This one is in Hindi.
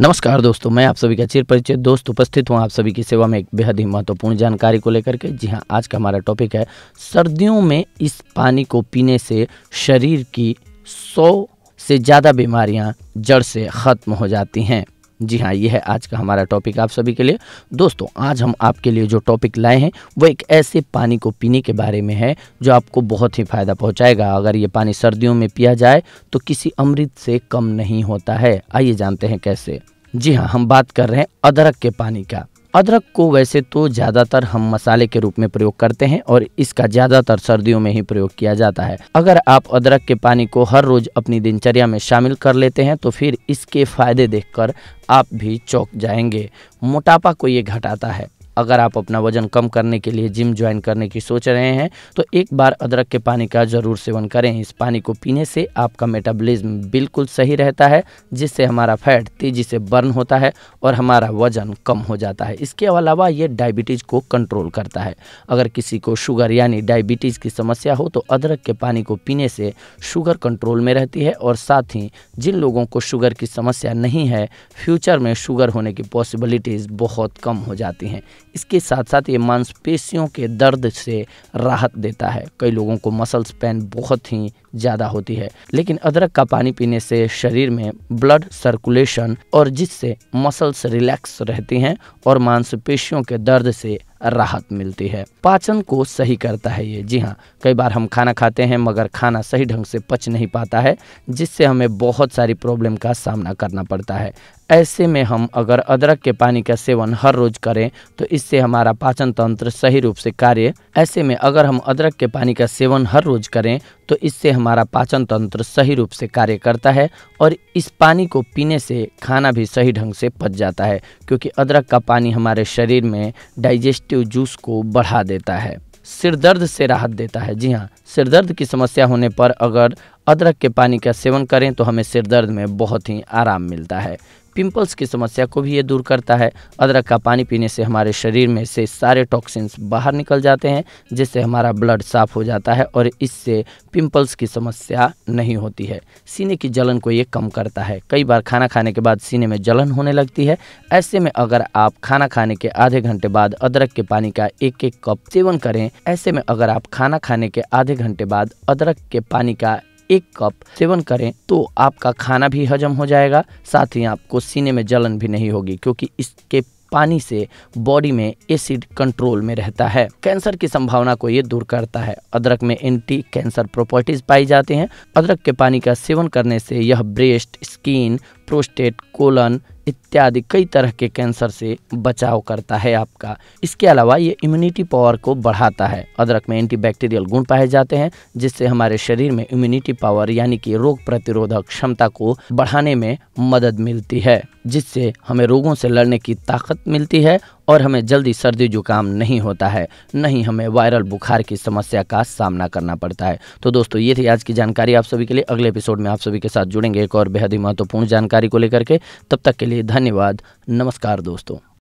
नमस्कार दोस्तों मैं आप सभी का चिर परिचय दोस्त उपस्थित हूँ आप सभी की सेवा में एक बेहद ही महत्वपूर्ण जानकारी को लेकर के जी हाँ आज का हमारा टॉपिक है सर्दियों में इस पानी को पीने से शरीर की सौ से ज़्यादा बीमारियाँ जड़ से ख़त्म हो जाती हैं जी हाँ ये है आज का हमारा टॉपिक आप सभी के लिए दोस्तों आज हम आपके लिए जो टॉपिक लाए हैं वो एक ऐसे पानी को पीने के बारे में है जो आपको बहुत ही फ़ायदा पहुंचाएगा अगर ये पानी सर्दियों में पिया जाए तो किसी अमृत से कम नहीं होता है आइए जानते हैं कैसे जी हाँ हम बात कर रहे हैं अदरक के पानी का अदरक को वैसे तो ज़्यादातर हम मसाले के रूप में प्रयोग करते हैं और इसका ज़्यादातर सर्दियों में ही प्रयोग किया जाता है अगर आप अदरक के पानी को हर रोज़ अपनी दिनचर्या में शामिल कर लेते हैं तो फिर इसके फायदे देखकर आप भी चौंक जाएंगे मोटापा को ये घटाता है अगर आप अपना वजन कम करने के लिए जिम ज्वाइन करने की सोच रहे हैं तो एक बार अदरक के पानी का ज़रूर सेवन करें इस पानी को पीने से आपका मेटाबॉलिज्म बिल्कुल सही रहता है जिससे हमारा फैट तेज़ी से बर्न होता है और हमारा वजन कम हो जाता है इसके अलावा ये डायबिटीज़ को कंट्रोल करता है अगर किसी को शुगर यानी डायबिटीज़ की समस्या हो तो अदरक के पानी को पीने से शुगर कंट्रोल में रहती है और साथ ही जिन लोगों को शुगर की समस्या नहीं है फ्यूचर में शुगर होने की पॉसिबिलिटीज़ बहुत कम हो जाती हैं इसके साथ साथ ये मांसपेशियों के दर्द से राहत देता है कई लोगों को मसल्स पेन बहुत ही ज़्यादा होती है लेकिन अदरक का पानी पीने से शरीर में ब्लड सर्कुलेशन और जिससे मसल्स रिलैक्स रहती हैं और मांसपेशियों के दर्द से राहत मिलती है पाचन को सही करता है ये जी हाँ कई बार हम खाना खाते हैं मगर खाना सही ढंग से पच नहीं पाता है जिससे हमें बहुत सारी प्रॉब्लम का सामना करना पड़ता है ऐसे में हम अगर अदरक के पानी का सेवन हर रोज करें तो इससे हमारा पाचन तंत्र सही रूप से कार्य ऐसे में अगर हम अदरक के पानी का सेवन हर रोज करें तो इससे हमारा पाचन तंत्र सही रूप से कार्य करता है और इस पानी को पीने से खाना भी सही ढंग से पच जाता है क्योंकि अदरक का पानी हमारे शरीर में डाइजेस्टिव जूस को बढ़ा देता है सिर दर्द से राहत देता है जी हाँ सिर दर्द की समस्या होने पर अगर अदरक के पानी का सेवन करें तो हमें सिरदर्द में बहुत ही आराम मिलता है पिंपल्स की समस्या को भी ये दूर करता है अदरक का पानी पीने से हमारे शरीर में से सारे टॉक्सिन्स बाहर निकल जाते हैं जिससे हमारा ब्लड साफ हो जाता है और इससे पिंपल्स की समस्या नहीं होती है सीने की जलन को ये कम करता है कई बार खाना खाने के बाद सीने में जलन होने लगती है ऐसे में अगर आप खाना खाने के आधे घंटे बाद अदरक के पानी का एक एक कप सेवन करें ऐसे में अगर आप खाना खाने के आधे घंटे बाद अदरक के पानी का एक कप सेवन करें तो आपका खाना भी हजम हो जाएगा साथ ही आपको सीने में जलन भी नहीं होगी क्योंकि इसके पानी से बॉडी में एसिड कंट्रोल में रहता है कैंसर की संभावना को ये दूर करता है अदरक में एंटी कैंसर प्रॉपर्टीज पाई जाती हैं अदरक के पानी का सेवन करने से यह ब्रेस्ट स्किन प्रोस्टेट कोलन इत्यादि कई तरह के कैंसर से बचाव करता है आपका इसके अलावा ये इम्यूनिटी पावर को बढ़ाता है अदरक में एंटीबैक्टीरियल गुण पाए जाते हैं जिससे हमारे शरीर में इम्यूनिटी पावर यानी कि रोग प्रतिरोधक क्षमता को बढ़ाने में मदद मिलती है जिससे हमें रोगों से लड़ने की ताकत मिलती है और हमें जल्दी सर्दी जुकाम नहीं होता है नहीं हमें वायरल बुखार की समस्या का सामना करना पड़ता है तो दोस्तों ये थी आज की जानकारी आप सभी के लिए अगले एपिसोड में आप सभी के साथ जुड़ेंगे एक और बेहद ही महत्वपूर्ण जानकारी को लेकर के तब तक के लिए धन्यवाद नमस्कार दोस्तों